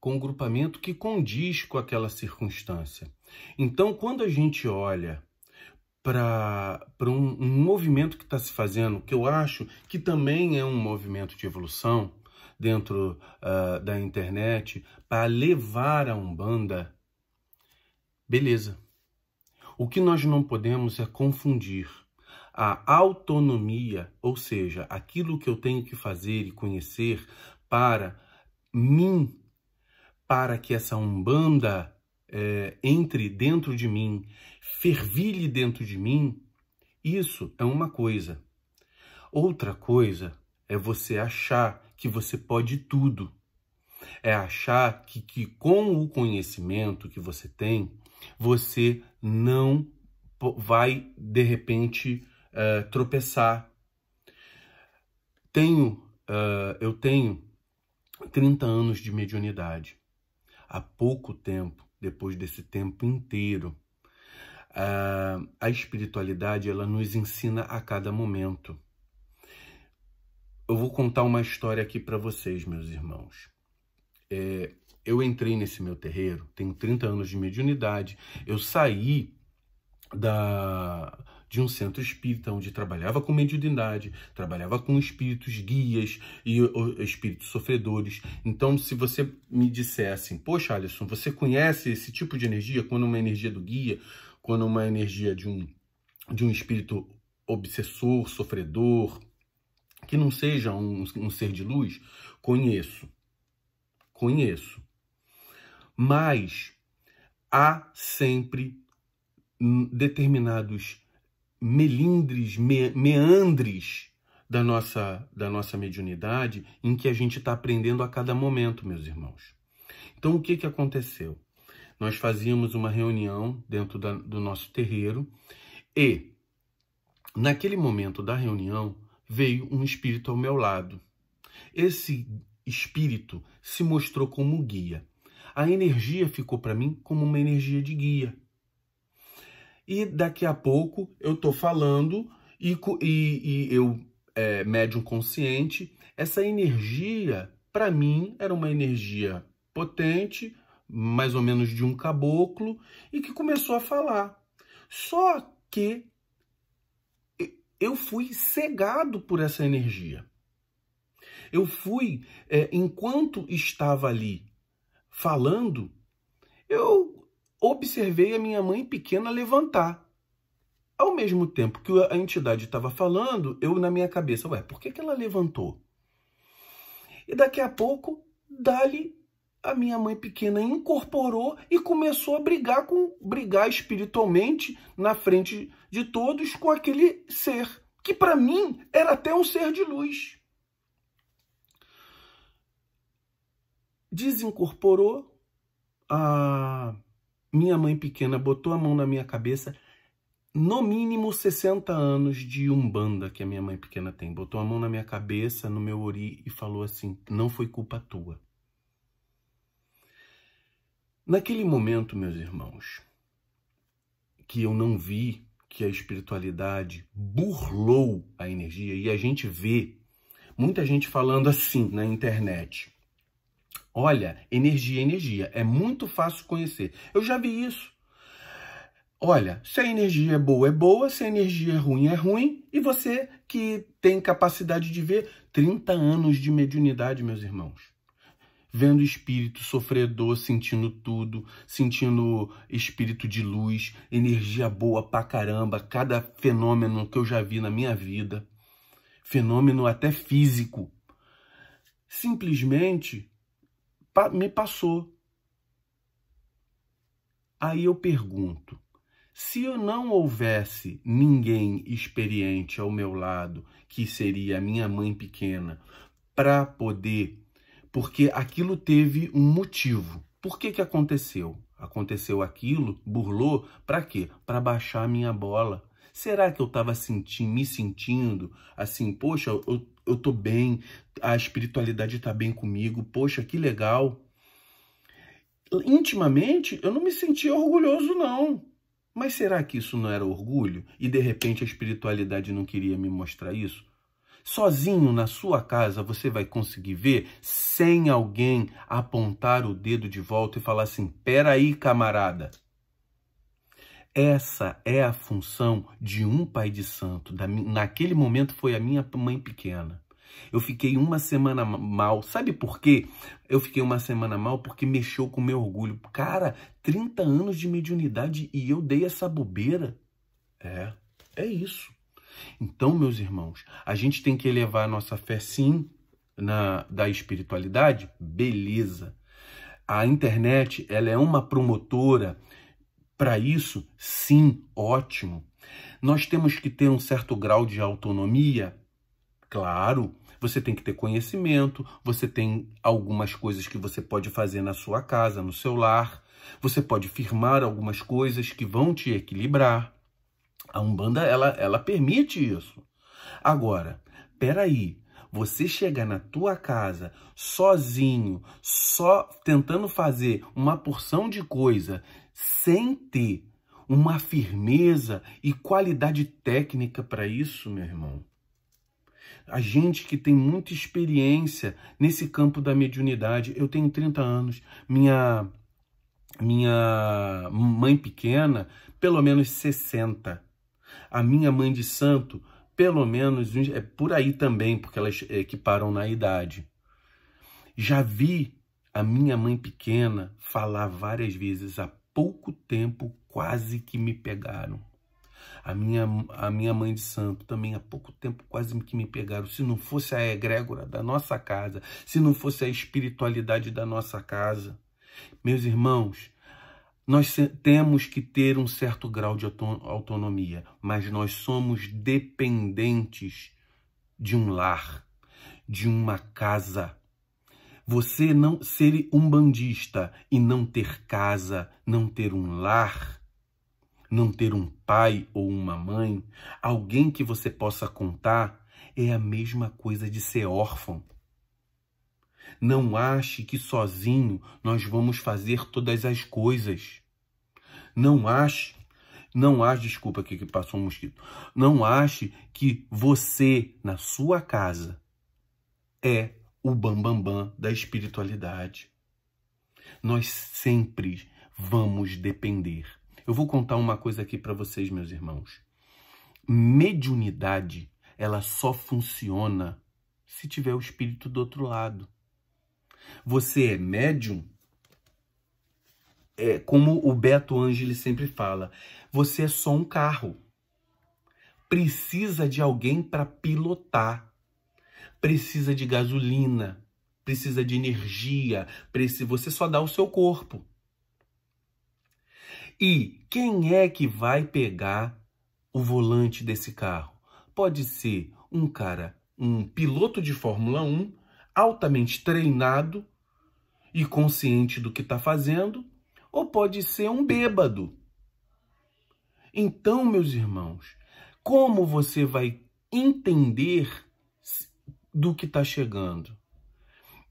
com um grupamento que condiz com aquela circunstância. Então, quando a gente olha para um, um movimento que está se fazendo, que eu acho que também é um movimento de evolução dentro uh, da internet, para levar a Umbanda, beleza. O que nós não podemos é confundir a autonomia, ou seja, aquilo que eu tenho que fazer e conhecer para mim para que essa umbanda é, entre dentro de mim, fervilhe dentro de mim, isso é uma coisa. Outra coisa é você achar que você pode tudo. É achar que, que com o conhecimento que você tem, você não vai, de repente, é, tropeçar. Tenho, uh, eu tenho 30 anos de mediunidade há pouco tempo, depois desse tempo inteiro. A, a espiritualidade ela nos ensina a cada momento. Eu vou contar uma história aqui para vocês, meus irmãos. É, eu entrei nesse meu terreiro, tenho 30 anos de mediunidade, eu saí da, de um centro espírita, onde trabalhava com mediunidade, trabalhava com espíritos guias e espíritos sofredores. Então, se você me dissesse, poxa, Alisson, você conhece esse tipo de energia, quando uma energia do guia, quando uma energia de um, de um espírito obsessor, sofredor, que não seja um, um ser de luz, conheço. Conheço. Mas há sempre determinados melindres, me, meandres da nossa, da nossa mediunidade em que a gente está aprendendo a cada momento, meus irmãos. Então, o que, que aconteceu? Nós fazíamos uma reunião dentro da, do nosso terreiro e, naquele momento da reunião, veio um espírito ao meu lado. Esse espírito se mostrou como guia. A energia ficou para mim como uma energia de guia e daqui a pouco eu tô falando e, e, e eu, é, médium consciente, essa energia, para mim, era uma energia potente, mais ou menos de um caboclo, e que começou a falar. Só que eu fui cegado por essa energia. Eu fui, é, enquanto estava ali falando, eu observei a minha mãe pequena levantar. Ao mesmo tempo que a entidade estava falando, eu na minha cabeça, ué, por que, que ela levantou? E daqui a pouco, dali a minha mãe pequena incorporou e começou a brigar com brigar espiritualmente na frente de todos com aquele ser que para mim era até um ser de luz. Desincorporou a ah, minha mãe pequena botou a mão na minha cabeça, no mínimo 60 anos de umbanda que a minha mãe pequena tem. Botou a mão na minha cabeça, no meu ori e falou assim: "Não foi culpa tua". Naquele momento, meus irmãos, que eu não vi que a espiritualidade burlou a energia e a gente vê muita gente falando assim na internet. Olha, energia é energia. É muito fácil conhecer. Eu já vi isso. Olha, se a energia é boa, é boa, se a energia é ruim, é ruim, e você que tem capacidade de ver 30 anos de mediunidade, meus irmãos. Vendo espírito sofredor, sentindo tudo, sentindo espírito de luz, energia boa pra caramba, cada fenômeno que eu já vi na minha vida, fenômeno até físico. Simplesmente me passou. Aí eu pergunto: se eu não houvesse ninguém experiente ao meu lado, que seria a minha mãe pequena, para poder, porque aquilo teve um motivo. Por que que aconteceu? Aconteceu aquilo, burlou, para quê? Para baixar a minha bola. Será que eu estava senti, me sentindo assim, poxa, eu eu tô bem, a espiritualidade tá bem comigo, poxa, que legal. Intimamente, eu não me sentia orgulhoso, não. Mas será que isso não era orgulho? E de repente a espiritualidade não queria me mostrar isso? Sozinho na sua casa você vai conseguir ver sem alguém apontar o dedo de volta e falar assim: peraí, camarada. Essa é a função de um pai de santo. Da, naquele momento foi a minha mãe pequena. Eu fiquei uma semana mal. Sabe por quê? Eu fiquei uma semana mal porque mexeu com meu orgulho. Cara, 30 anos de mediunidade e eu dei essa bobeira. É, é isso. Então, meus irmãos, a gente tem que elevar a nossa fé sim na da espiritualidade, beleza. A internet, ela é uma promotora para isso, sim, ótimo. Nós temos que ter um certo grau de autonomia? Claro, você tem que ter conhecimento, você tem algumas coisas que você pode fazer na sua casa, no seu lar, você pode firmar algumas coisas que vão te equilibrar. A Umbanda, ela, ela permite isso. Agora, peraí, você chegar na tua casa sozinho, só tentando fazer uma porção de coisa sem ter uma firmeza e qualidade técnica para isso, meu irmão. A gente que tem muita experiência nesse campo da mediunidade, eu tenho 30 anos, minha minha mãe pequena, pelo menos 60. A minha mãe de santo, pelo menos é por aí também, porque elas equiparam na idade. Já vi a minha mãe pequena falar várias vezes a pouco tempo quase que me pegaram. A minha, a minha mãe de santo também há pouco tempo quase que me pegaram. Se não fosse a egrégora da nossa casa, se não fosse a espiritualidade da nossa casa, meus irmãos, nós temos que ter um certo grau de autonomia, mas nós somos dependentes de um lar, de uma casa. Você não ser um bandista e não ter casa, não ter um lar, não ter um pai ou uma mãe, alguém que você possa contar, é a mesma coisa de ser órfão. Não ache que sozinho nós vamos fazer todas as coisas. Não ache, não ache, desculpa aqui que passou um mosquito. Não ache que você na sua casa é o bambambam bam, bam da espiritualidade. Nós sempre vamos depender. Eu vou contar uma coisa aqui para vocês, meus irmãos. Mediunidade, ela só funciona se tiver o espírito do outro lado. Você é médium? É, como o Beto Angeli sempre fala, você é só um carro. Precisa de alguém para pilotar precisa de gasolina, precisa de energia, precisa, você só dá o seu corpo. E quem é que vai pegar o volante desse carro? Pode ser um cara, um piloto de Fórmula 1, altamente treinado e consciente do que está fazendo, ou pode ser um bêbado. Então, meus irmãos, como você vai entender do que está chegando.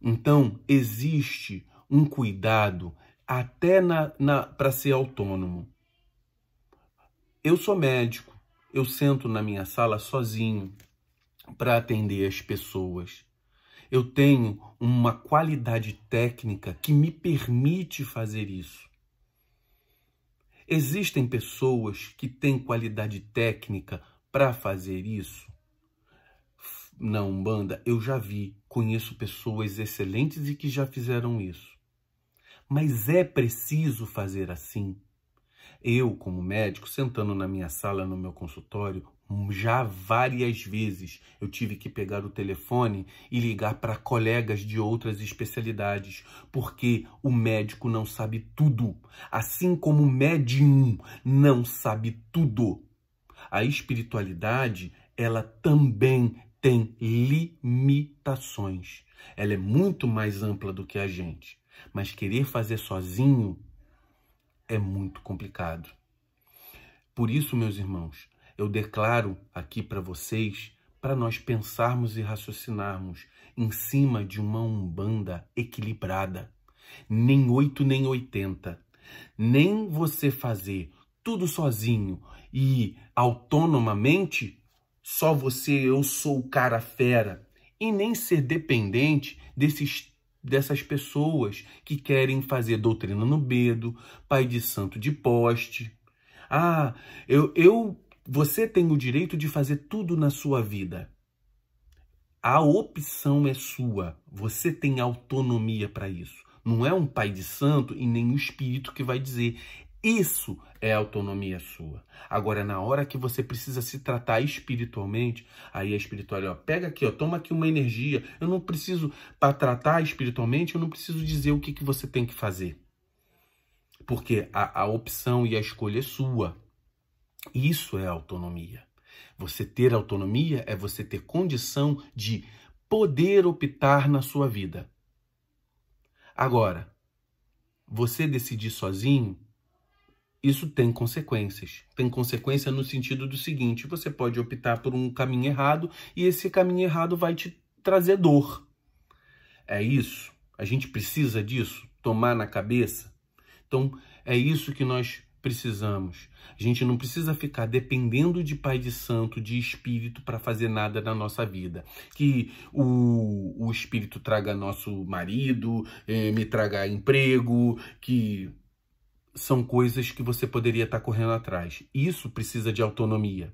Então, existe um cuidado até na, na para ser autônomo. Eu sou médico, eu sento na minha sala sozinho para atender as pessoas. Eu tenho uma qualidade técnica que me permite fazer isso. Existem pessoas que têm qualidade técnica para fazer isso? na Umbanda, eu já vi, conheço pessoas excelentes e que já fizeram isso. Mas é preciso fazer assim. Eu, como médico, sentando na minha sala, no meu consultório, já várias vezes eu tive que pegar o telefone e ligar para colegas de outras especialidades, porque o médico não sabe tudo, assim como o médium não sabe tudo. A espiritualidade, ela também tem limitações. Ela é muito mais ampla do que a gente, mas querer fazer sozinho é muito complicado. Por isso, meus irmãos, eu declaro aqui para vocês para nós pensarmos e raciocinarmos em cima de uma umbanda equilibrada. Nem 8 nem 80. Nem você fazer tudo sozinho e autonomamente só você, eu sou o cara fera. E nem ser dependente desses, dessas pessoas que querem fazer doutrina no bedo, pai de santo de poste. Ah, eu, eu, você tem o direito de fazer tudo na sua vida. A opção é sua. Você tem autonomia para isso. Não é um pai de santo e nem o espírito que vai dizer isso é autonomia sua. Agora, na hora que você precisa se tratar espiritualmente, aí a espiritual, ó, pega aqui, ó, toma aqui uma energia. Eu não preciso, para tratar espiritualmente, eu não preciso dizer o que, que você tem que fazer. Porque a, a opção e a escolha é sua. Isso é autonomia. Você ter autonomia é você ter condição de poder optar na sua vida. Agora, você decidir sozinho isso tem consequências. Tem consequência no sentido do seguinte: você pode optar por um caminho errado e esse caminho errado vai te trazer dor. É isso? A gente precisa disso? Tomar na cabeça? Então, é isso que nós precisamos. A gente não precisa ficar dependendo de Pai de Santo, de Espírito, para fazer nada na nossa vida. Que o, o Espírito traga nosso marido, eh, me traga emprego, que são coisas que você poderia estar correndo atrás. Isso precisa de autonomia.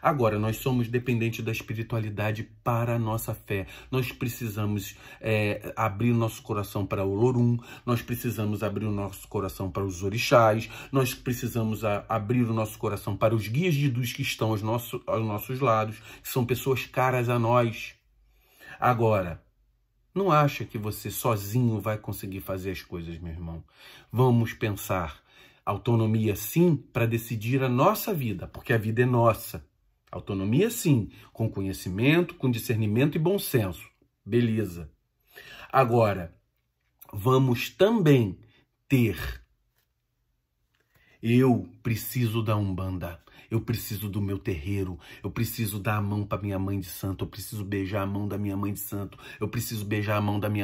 Agora, nós somos dependentes da espiritualidade para a nossa fé. Nós precisamos é, abrir nosso coração para o Lorum, nós precisamos abrir o nosso coração para os orixás, nós precisamos a, abrir o nosso coração para os guias de luz que estão aos, nosso, aos nossos lados, que são pessoas caras a nós. Agora, não acha que você sozinho vai conseguir fazer as coisas, meu irmão. Vamos pensar Autonomia, sim, para decidir a nossa vida, porque a vida é nossa. Autonomia, sim, com conhecimento, com discernimento e bom senso. Beleza. Agora, vamos também ter. Eu preciso da Umbanda. Eu preciso do meu terreiro. Eu preciso dar a mão para minha mãe de santo. Eu preciso beijar a mão da minha mãe de santo. Eu preciso beijar a mão da minha